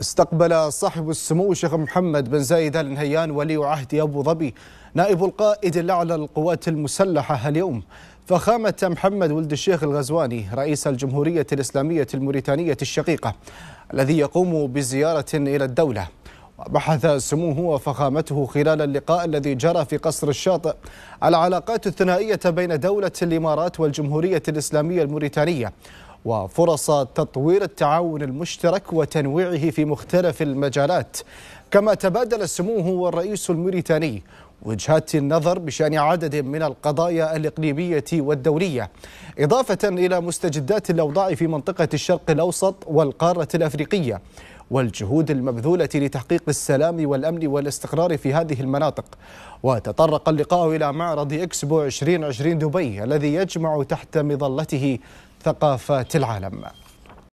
استقبل صاحب السمو الشيخ محمد بن زايد ال نهيان ولي عهد ابو ظبي نائب القائد الاعلى للقوات المسلحه اليوم فخامة محمد ولد الشيخ الغزواني رئيس الجمهورية الإسلامية الموريتانية الشقيقة الذي يقوم بزيارة إلى الدولة وبحث سموه وفخامته خلال اللقاء الذي جرى في قصر الشاطئ العلاقات الثنائية بين دولة الإمارات والجمهورية الإسلامية الموريتانية وفرص تطوير التعاون المشترك وتنويعه في مختلف المجالات كما تبادل سموه والرئيس الموريتاني وجهات النظر بشان عدد من القضايا الاقليميه والدوليه اضافه الى مستجدات الاوضاع في منطقه الشرق الاوسط والقاره الافريقيه والجهود المبذوله لتحقيق السلام والامن والاستقرار في هذه المناطق وتطرق اللقاء الى معرض اكسبو 2020 دبي الذي يجمع تحت مظلته ثقافات العالم